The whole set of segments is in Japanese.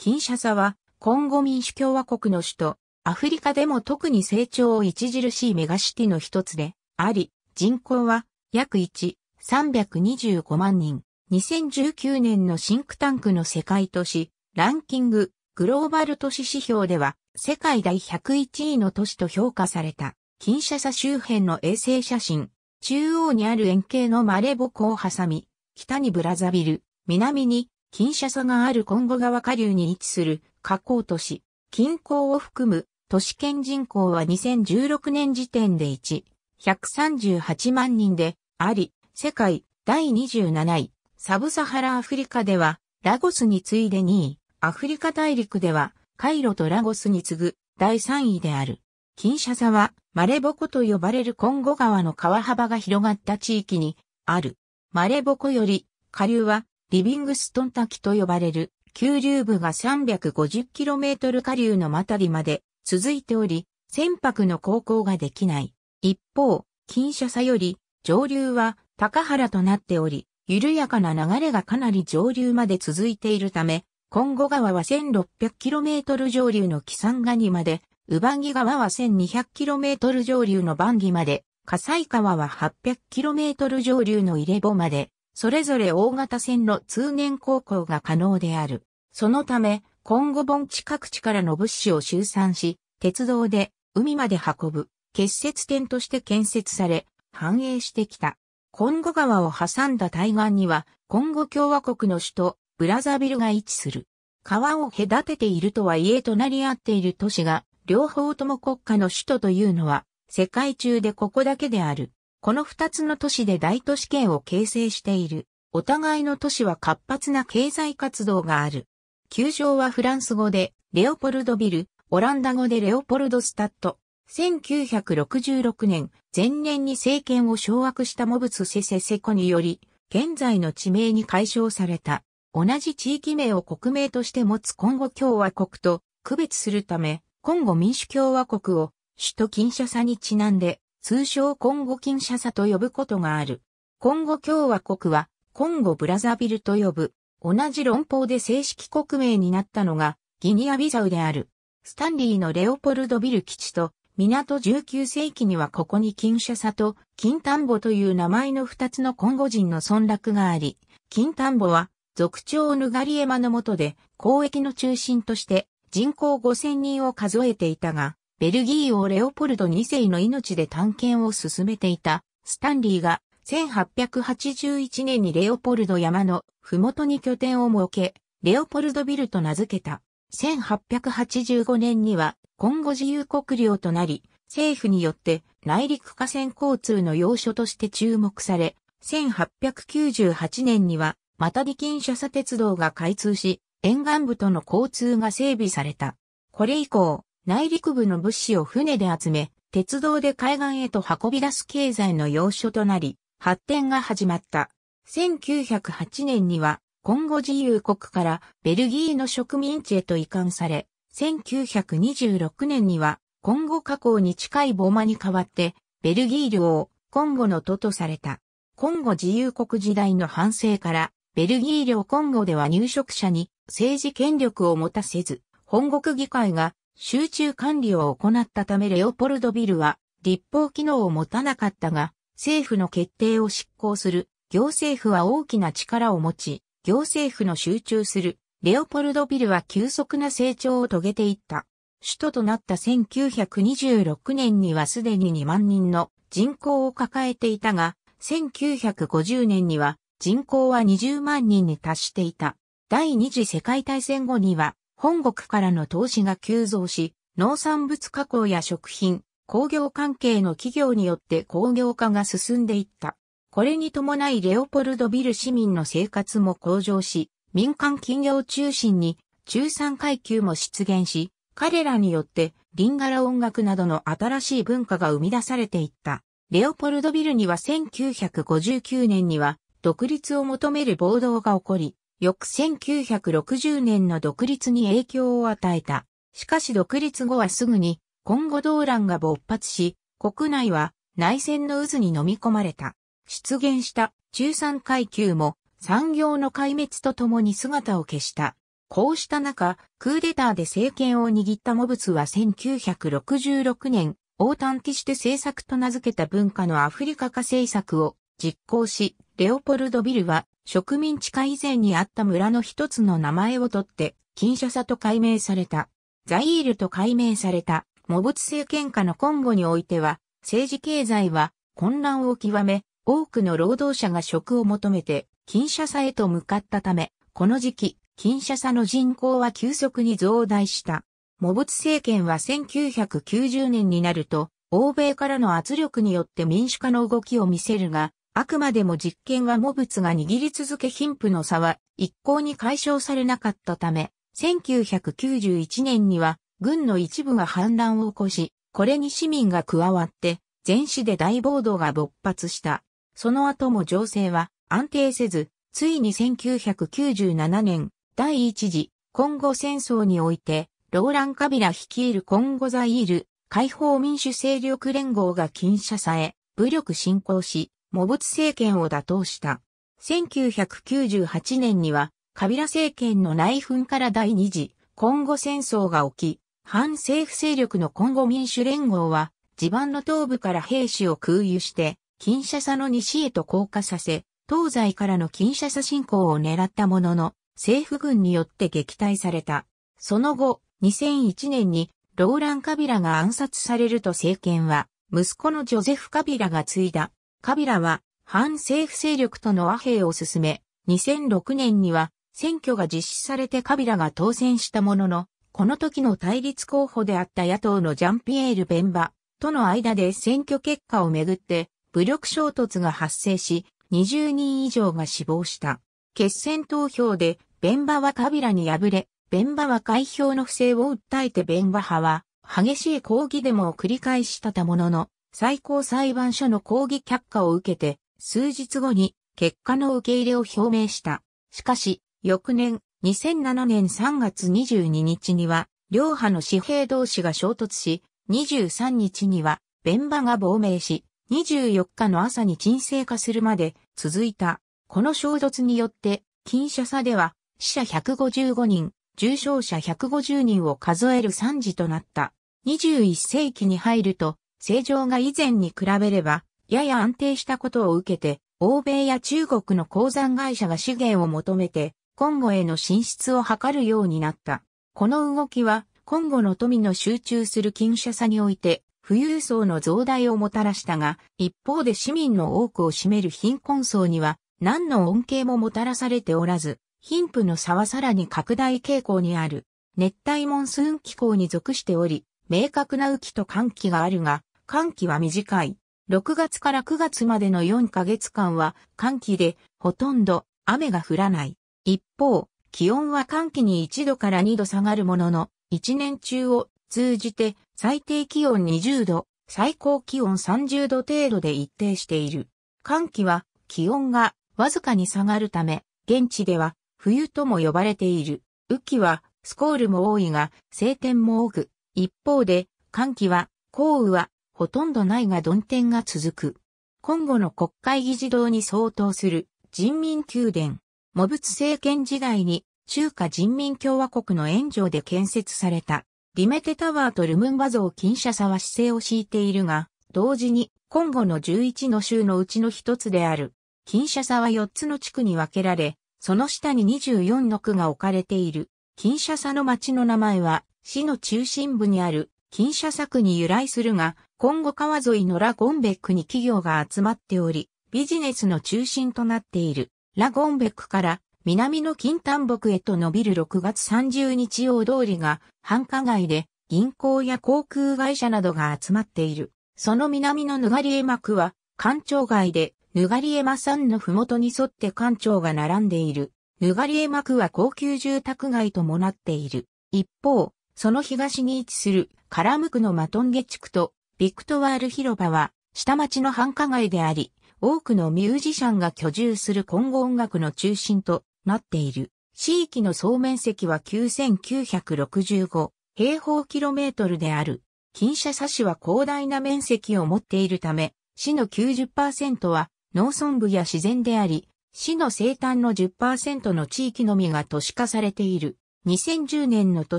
キンシャサは、コンゴ民主共和国の首都、アフリカでも特に成長を著しいメガシティの一つで、あり、人口は約1、325万人。2019年のシンクタンクの世界都市、ランキング、グローバル都市指標では、世界第101位の都市と評価された、キンシャサ周辺の衛星写真。中央にある円形のマレボコを挟み、北にブラザビル、南に近ン座があるコンゴ川下流に位置する河口都市、近郊を含む都市圏人口は2016年時点で1、138万人であり、世界第27位、サブサハラアフリカでは、ラゴスに次いで2位、アフリカ大陸では、カイロとラゴスに次ぐ第3位である。近ン座は、マレボコと呼ばれるコンゴ川の川幅が広がった地域にある。マレボコより、下流はリビングストン滝と呼ばれる、急流部が 350km 下流のまたりまで続いており、船舶の航行ができない。一方、近車差より、上流は高原となっており、緩やかな流れがかなり上流まで続いているため、今後川は 1600km 上流の木山ガニまで、ウバンギ川は 1200km 上流のバンギまで、火災川は 800km 上流のイレボまで、それぞれ大型線の通年航行が可能である。そのため、今後盆地各地からの物資を集散し、鉄道で海まで運ぶ結節点として建設され、繁栄してきた。コンゴ川を挟んだ対岸には、コンゴ共和国の首都、ブラザビルが位置する。川を隔てているとはいえ隣り合っている都市が、両方とも国家の首都というのは、世界中でここだけである。この二つの都市で大都市圏を形成している。お互いの都市は活発な経済活動がある。球場はフランス語でレオポルドビル、オランダ語でレオポルドスタッド。1966年、前年に政権を掌握したモブツセセセコにより、現在の地名に解消された。同じ地域名を国名として持つコンゴ共和国と区別するため、コンゴ民主共和国を首都キンシャサにちなんで通称コンゴキンシャサと呼ぶことがある。コンゴ共和国は、コンゴブラザビルと呼ぶ。同じ論法で正式国名になったのが、ギニアビザウである。スタンリーのレオポルドビル基地と、港19世紀にはここにキンシャサと、キンタンボという名前の2つのコンゴ人の村落があり、キンタンボは、族長ヌガリエマの下で、交易の中心として、人口5000人を数えていたが、ベルギー王レオポルド2世の命で探検を進めていたスタンリーが1881年にレオポルド山の麓に拠点を設け、レオポルドビルと名付けた。1885年には今後自由国領となり、政府によって内陸河川交通の要所として注目され、1898年にはマタディキン車ャ鉄道が開通し、沿岸部との交通が整備された。これ以降、内陸部の物資を船で集め、鉄道で海岸へと運び出す経済の要所となり、発展が始まった。1908年には、コンゴ自由国からベルギーの植民地へと移管され、1926年には、コンゴ河口に近いボーマに代わって、ベルギー領、ンゴの都とされた。コンゴ自由国時代の反省から、ベルギー領コンゴでは入植者に政治権力を持たせず、本国議会が集中管理を行ったためレオポルドビルは立法機能を持たなかったが、政府の決定を執行する行政府は大きな力を持ち、行政府の集中するレオポルドビルは急速な成長を遂げていった。首都となった1926年にはすでに2万人の人口を抱えていたが、1950年には人口は20万人に達していた。第二次世界大戦後には本国からの投資が急増し、農産物加工や食品、工業関係の企業によって工業化が進んでいった。これに伴いレオポルドビル市民の生活も向上し、民間企業中心に中産階級も出現し、彼らによってリンガラ音楽などの新しい文化が生み出されていった。レオポルドビルには1959年には独立を求める暴動が起こり、翌1960年の独立に影響を与えた。しかし独立後はすぐに、今後動乱が勃発し、国内は内戦の渦に飲み込まれた。出現した中産階級も産業の壊滅とともに姿を消した。こうした中、クーデターで政権を握ったモブツは1966年、大短期して政策と名付けた文化のアフリカ化政策を実行し、レオポルドビルは植民地化以前にあった村の一つの名前をとって、キンシャサと改名された。ザイールと改名された、モブツ政権下のコンゴにおいては、政治経済は混乱を極め、多くの労働者が職を求めて、キンシャサへと向かったため、この時期、キンシャサの人口は急速に増大した。モブツ政権は1990年になると、欧米からの圧力によって民主化の動きを見せるが、あくまでも実験はモ物が握り続け貧富の差は一向に解消されなかったため、1991年には軍の一部が反乱を起こし、これに市民が加わって、全市で大暴動が勃発した。その後も情勢は安定せず、ついに1997年、第一次、コンゴ戦争において、ローラン・カビラ率いるコンゴザイール、解放民主勢力連合が禁車され、武力侵攻し、モブツ政権を打倒した。1998年には、カビラ政権の内紛から第二次、コンゴ戦争が起き、反政府勢力のコンゴ民主連合は、地盤の東部から兵士を空輸して、金シャサの西へと降下させ、東西からの金シャサ侵攻を狙ったものの、政府軍によって撃退された。その後、2001年に、ローラン・カビラが暗殺されると政権は、息子のジョゼフ・カビラが継いだ。カビラは反政府勢力との和平を進め、2006年には選挙が実施されてカビラが当選したものの、この時の対立候補であった野党のジャンピエール・ベンバとの間で選挙結果をめぐって武力衝突が発生し、20人以上が死亡した。決選投票でベンバはカビラに敗れ、ベンバは開票の不正を訴えてベンバ派は激しい抗議デモを繰り返したたものの、最高裁判所の抗議却下を受けて、数日後に結果の受け入れを表明した。しかし、翌年、2007年3月22日には、両派の紙幣同士が衝突し、23日には、弁場が亡命し、24日の朝に沈静化するまで続いた。この衝突によって、近社差では死者155人、重傷者150人を数える惨事となった。21世紀に入ると、正常が以前に比べれば、やや安定したことを受けて、欧米や中国の鉱山会社が資源を求めて、コンゴへの進出を図るようになった。この動きは、コンゴの富の集中する金社差において、富裕層の増大をもたらしたが、一方で市民の多くを占める貧困層には、何の恩恵ももたらされておらず、貧富の差はさらに拡大傾向にある。熱帯モンスーン気候に属しており、明確な雨季と寒季があるが、寒気は短い。6月から9月までの4ヶ月間は寒気でほとんど雨が降らない。一方、気温は寒気に1度から2度下がるものの、1年中を通じて最低気温20度、最高気温30度程度で一定している。寒気は気温がわずかに下がるため、現地では冬とも呼ばれている。雨季はスコールも多いが晴天も多く、一方で寒気は降雨はほとんどないが鈍点が続く。今後の国会議事堂に相当する人民宮殿。モブツ政権時代に中華人民共和国の援助で建設されたリメテタワーとルムンバ像金社座は姿勢を敷いているが、同時に今後の11の州のうちの一つである。金社座は4つの地区に分けられ、その下に24の区が置かれている。金社座の町の名前は市の中心部にある金社作区に由来するが、今後川沿いのラゴンベックに企業が集まっており、ビジネスの中心となっているラゴンベックから南の金丹北へと伸びる6月30日大通りが繁華街で銀行や航空会社などが集まっている。その南のヌガリエマ区は官庁街でヌガリエマ山のふもとに沿って官庁が並んでいる。ヌガリエマ区は高級住宅街ともなっている。一方、その東に位置するカラム区のマトンゲ地区とビクトワール広場は、下町の繁華街であり、多くのミュージシャンが居住する今後音楽の中心となっている。地域の総面積は9965平方キロメートルである。近社差し市は広大な面積を持っているため、市の90%は農村部や自然であり、市の生誕の10%の地域のみが都市化されている。2010年の都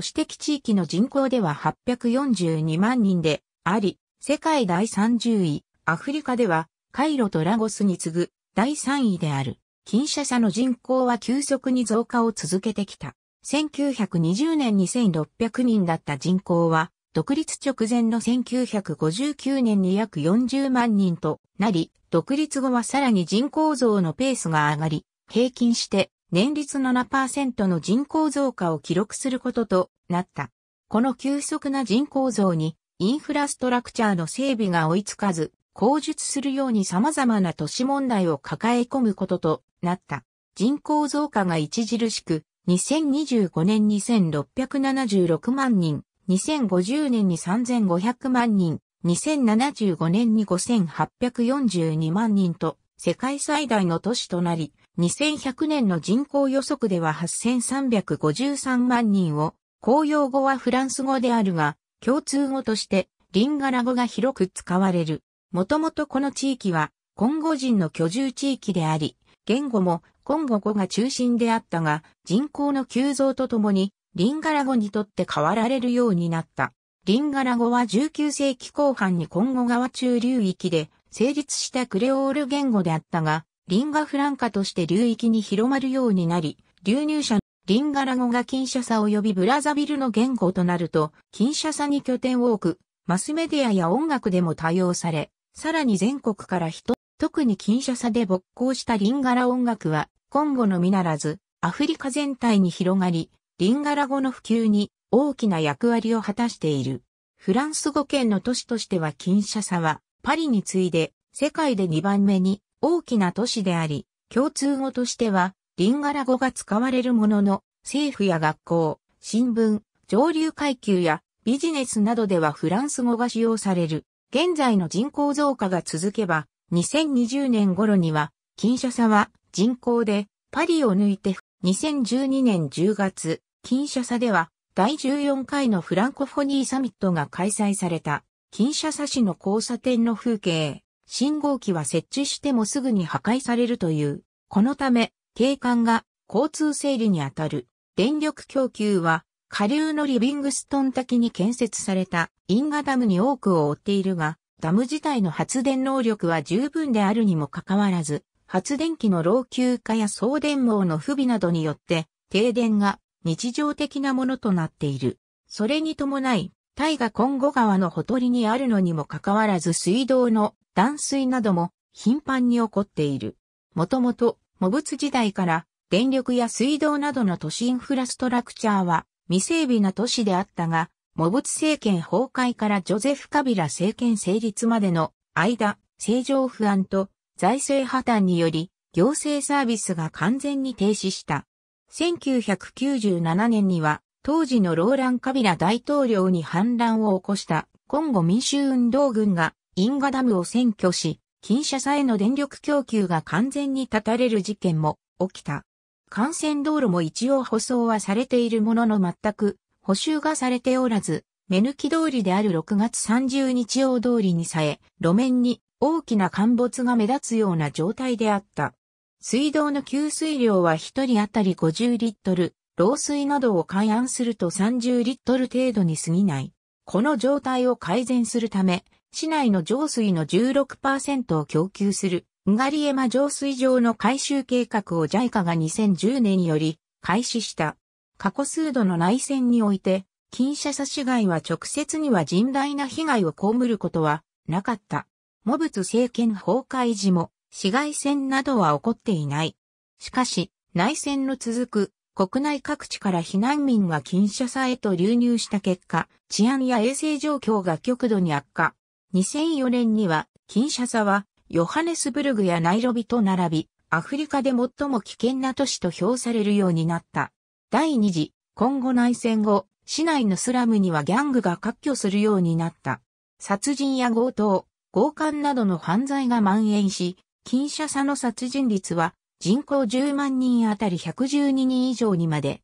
市的地域の人口では842万人であり、世界第30位、アフリカでは、カイロとラゴスに次ぐ第3位である、キンシャサの人口は急速に増加を続けてきた。1920年2600人だった人口は、独立直前の1959年に約40万人となり、独立後はさらに人口増のペースが上がり、平均して年率7%の人口増加を記録することとなった。この急速な人口増にインフラストラクチャーの整備が追いつかず、口述するように様々な都市問題を抱え込むこととなった。人口増加が著しく、2025年2676万人、2050年に3500万人、2075年に5842万人と、世界最大の都市となり、2100年の人口予測では8353万人を、公用語はフランス語であるが、共通語としてリンガラ語が広く使われる。もともとこの地域はコンゴ人の居住地域であり、言語もコンゴ語が中心であったが、人口の急増とともにリンガラ語にとって変わられるようになった。リンガラ語は19世紀後半にコンゴ川中流域で成立したクレオール言語であったが、リンガフランカとして流域に広まるようになり、流入者リンガラ語が近社シ及びブラザビルの言語となると、近社シに拠点を置く、マスメディアや音楽でも多用され、さらに全国から人、特に近社シで勃興したリンガラ音楽は、今後のみならず、アフリカ全体に広がり、リンガラ語の普及に大きな役割を果たしている。フランス語圏の都市としては近社シは、パリに次いで世界で2番目に大きな都市であり、共通語としてはリンガラ語が使われるものの、政府や学校、新聞、上流階級やビジネスなどではフランス語が使用される。現在の人口増加が続けば、2020年頃には、金シャサは人口でパリを抜いて、2012年10月、金シャサでは第14回のフランコフォニーサミットが開催された。金シャサ市の交差点の風景、信号機は設置してもすぐに破壊されるという。このため、景観が交通整理にあたる。電力供給は下流のリビングストン滝に建設されたインガダムに多くを追っているが、ダム自体の発電能力は十分であるにもかかわらず、発電機の老朽化や送電網の不備などによって、停電が日常的なものとなっている。それに伴い、タイがンゴ川のほとりにあるのにもかかわらず水道の断水なども頻繁に起こっている。もともとモブツ時代から電力や水道などの都市インフラストラクチャーは未整備な都市であったが、モブツ政権崩壊からジョゼフ・カビラ政権成立までの間、政情不安と財政破綻により行政サービスが完全に停止した。1997年には当時のローラン・カビラ大統領に反乱を起こしたコンゴ民衆運動軍がインガダムを占拠し、近車さえの電力供給が完全に断たれる事件も起きた。幹線道路も一応舗装はされているものの全く補修がされておらず、目抜き通りである6月30日用通りにさえ、路面に大きな陥没が目立つような状態であった。水道の給水量は1人当たり50リットル、漏水などを開案すると30リットル程度に過ぎない。この状態を改善するため、市内の浄水の16%を供給する、うがりえま浄水場の改修計画を JICA が2010年より開始した。過去数度の内戦において、金車差市害は直接には甚大な被害を被ることはなかった。モブツ政権崩壊時も、市外戦などは起こっていない。しかし、内戦の続く国内各地から避難民が金車差へと流入した結果、治安や衛生状況が極度に悪化。2004年には、キンシャサは、ヨハネスブルグやナイロビと並び、アフリカで最も危険な都市と評されるようになった。第二次、今後内戦後、市内のスラムにはギャングが割拠するようになった。殺人や強盗、強姦などの犯罪が蔓延し、キンシャサの殺人率は人口10万人あたり112人以上にまで。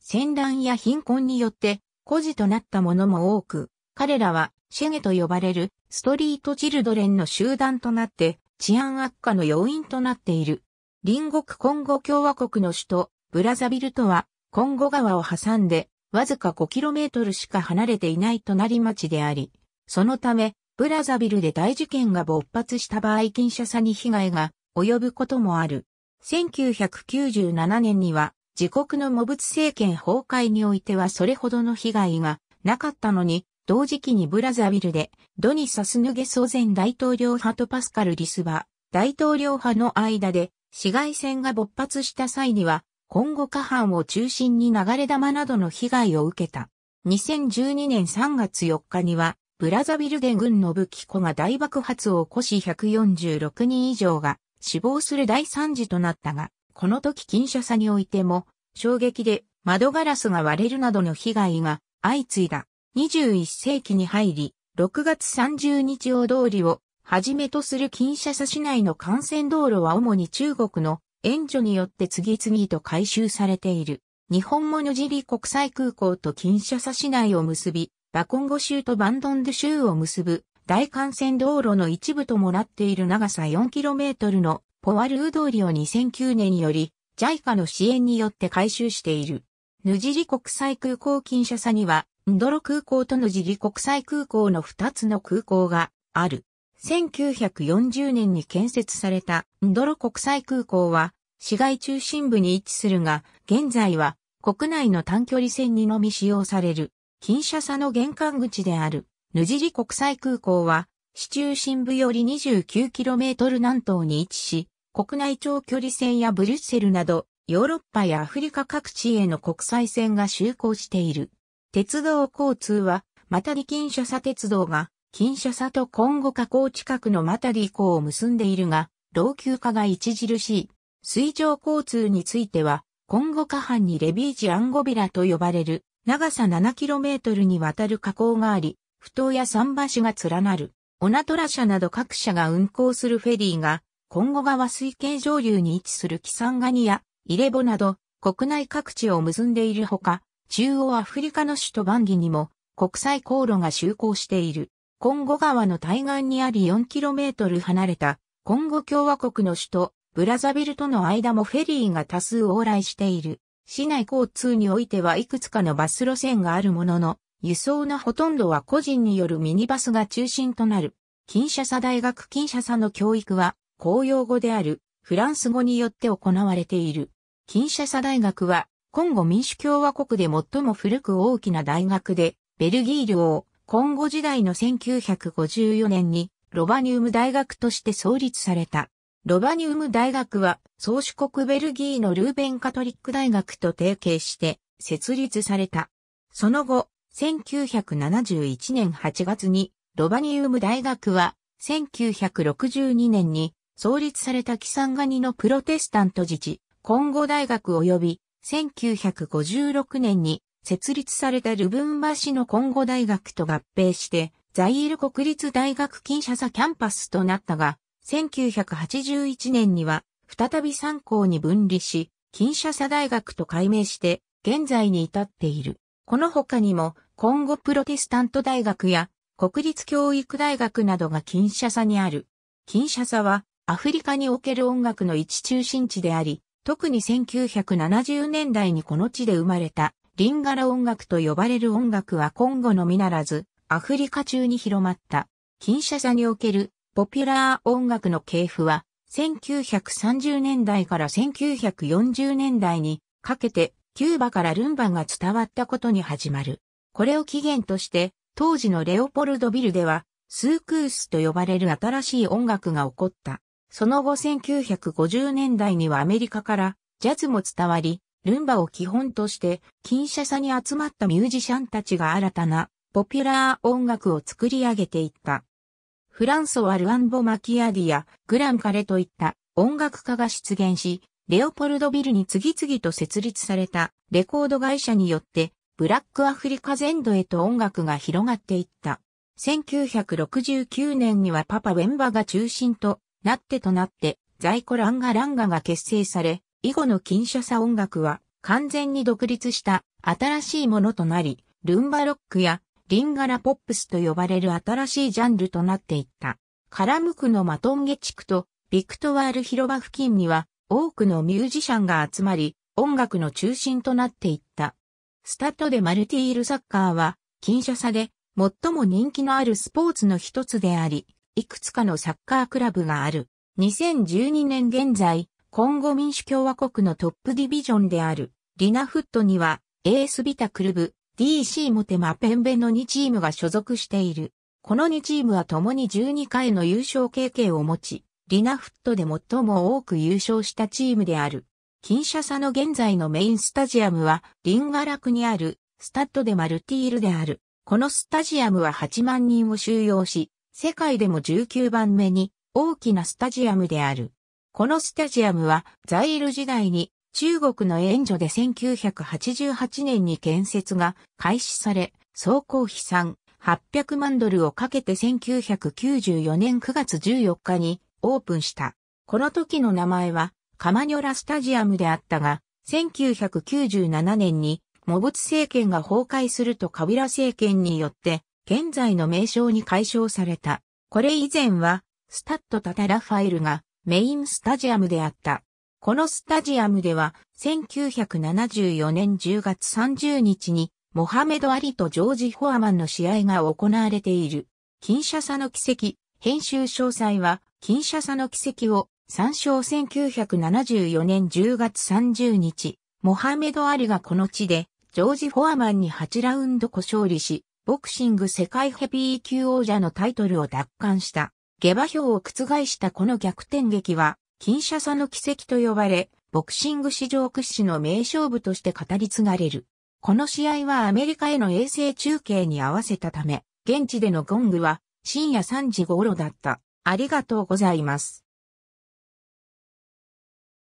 戦乱や貧困によって孤児となった者も多く、彼らはシェゲと呼ばれるストリートチルドレンの集団となって治安悪化の要因となっている。隣国コンゴ共和国の首都ブラザビルとはコンゴ川を挟んでわずか 5km しか離れていない隣町であり、そのためブラザビルで大事件が勃発した場合近者差に被害が及ぶこともある。1997年には自国のモブツ政権崩壊においてはそれほどの被害がなかったのに同時期にブラザビルで、ドニ・サスヌゲソ前大統領派とパスカル・リスバ、大統領派の間で、市街戦が勃発した際には、今後下半を中心に流れ弾などの被害を受けた。2012年3月4日には、ブラザビルで軍の武器庫が大爆発を起こし146人以上が死亡する大惨事となったが、この時近所差においても、衝撃で窓ガラスが割れるなどの被害が相次いだ。21世紀に入り、6月30日大通りをはじめとする金車差市内の幹線道路は主に中国の援助によって次々と改修されている。日本もヌジリ国際空港と金車差市内を結び、バコンゴ州とバンドンド州を結ぶ大幹線道路の一部ともなっている長さ 4km のポワルー通りを2009年により JICA の支援によって改修している。ヌジリ国際空港金車差にはンドロ空港とのジリ国際空港の2つの空港がある。1940年に建設されたンドロ国際空港は市街中心部に位置するが、現在は国内の短距離線にのみ使用される、近車差の玄関口である、ヌジリ国際空港は、市中心部より 29km 南東に位置し、国内長距離線やブリュッセルなど、ヨーロッパやアフリカ各地への国際線が就航している。鉄道交通は、マタリ・近所シ鉄道が、近所シとコンゴ河口近くのマタリ港を結んでいるが、老朽化が著しい。水上交通については、コンゴ河畔にレビージ・アンゴビラと呼ばれる、長さ 7km にわたる河口があり、不当や桟橋が連なる。オナトラ社など各社が運行するフェリーが、コンゴ川水系上流に位置するキサンガニや、イレボなど、国内各地を結んでいるほか、中央アフリカの首都バンギにも国際航路が就航している。コンゴ川の対岸にあり 4km 離れたコンゴ共和国の首都ブラザビルとの間もフェリーが多数往来している。市内交通においてはいくつかのバス路線があるものの、輸送のほとんどは個人によるミニバスが中心となる。金シャサ大学金シャサの教育は公用語であるフランス語によって行われている。金シャ大学はコンゴ民主共和国で最も古く大きな大学で、ベルギー領、コンゴ時代の1954年に、ロバニウム大学として創立された。ロバニウム大学は、宗主国ベルギーのルーベンカトリック大学と提携して、設立された。その後、1971年8月に、ロバニウム大学は、1962年に創立されたキサンガニのプロテスタント自治、コンゴ大学及び1956年に設立されたルブンバシのコンゴ大学と合併して、ザイール国立大学金社座キャンパスとなったが、1981年には再び参校に分離し、金社座大学と改名して、現在に至っている。この他にも、コンゴプロテスタント大学や国立教育大学などが金社座にある。金社座は、アフリカにおける音楽の一中心地であり、特に1970年代にこの地で生まれたリンガラ音楽と呼ばれる音楽は今後のみならずアフリカ中に広まった。金シャにおけるポピュラー音楽の系譜は1930年代から1940年代にかけてキューバからルンバが伝わったことに始まる。これを起源として当時のレオポルドビルではスークースと呼ばれる新しい音楽が起こった。その後1950年代にはアメリカからジャズも伝わり、ルンバを基本として、金社さに集まったミュージシャンたちが新たな、ポピュラー音楽を作り上げていった。フランソワ・ルアンボ・マキアディや、グラン・カレといった音楽家が出現し、レオポルドビルに次々と設立されたレコード会社によって、ブラックアフリカ全土へと音楽が広がっていった。1969年にはパパ・ウェンバが中心となってとなって在庫ランガランガが結成され、以後の金所差音楽は完全に独立した新しいものとなり、ルンバロックやリンガラポップスと呼ばれる新しいジャンルとなっていった。カラムクのマトンゲ地区とビクトワール広場付近には多くのミュージシャンが集まり、音楽の中心となっていった。スタッドでマルティールサッカーは、金所差で最も人気のあるスポーツの一つであり、いくつかのサッカークラブがある。2012年現在、コンゴ民主共和国のトップディビジョンである、リナフットには、エースビタクルブ、DC モテマペンベの2チームが所属している。この2チームは共に12回の優勝経験を持ち、リナフットで最も多く優勝したチームである。近シャサの現在のメインスタジアムは、リンガラクにある、スタッドでマルティールである。このスタジアムは8万人を収容し、世界でも19番目に大きなスタジアムである。このスタジアムはザイール時代に中国の援助で1988年に建設が開始され、総工費3、800万ドルをかけて1994年9月14日にオープンした。この時の名前はカマニョラスタジアムであったが、1997年にモブツ政権が崩壊するとカビラ政権によって現在の名称に解消された。これ以前は、スタッドタタラファエルがメインスタジアムであった。このスタジアムでは、1974年10月30日に、モハメド・アリとジョージ・フォアマンの試合が行われている。金シャサの奇跡、編集詳細は、金シャサの奇跡を参照1974年10月30日、モハメド・アリがこの地で、ジョージ・フォアマンに8ラウンド故勝利し、ボクシング世界ヘビー級王者のタイトルを奪還した。下馬評を覆したこの逆転劇は、金車座の奇跡と呼ばれ、ボクシング史上屈指の名勝負として語り継がれる。この試合はアメリカへの衛星中継に合わせたため、現地でのゴングは深夜3時頃だった。ありがとうございます。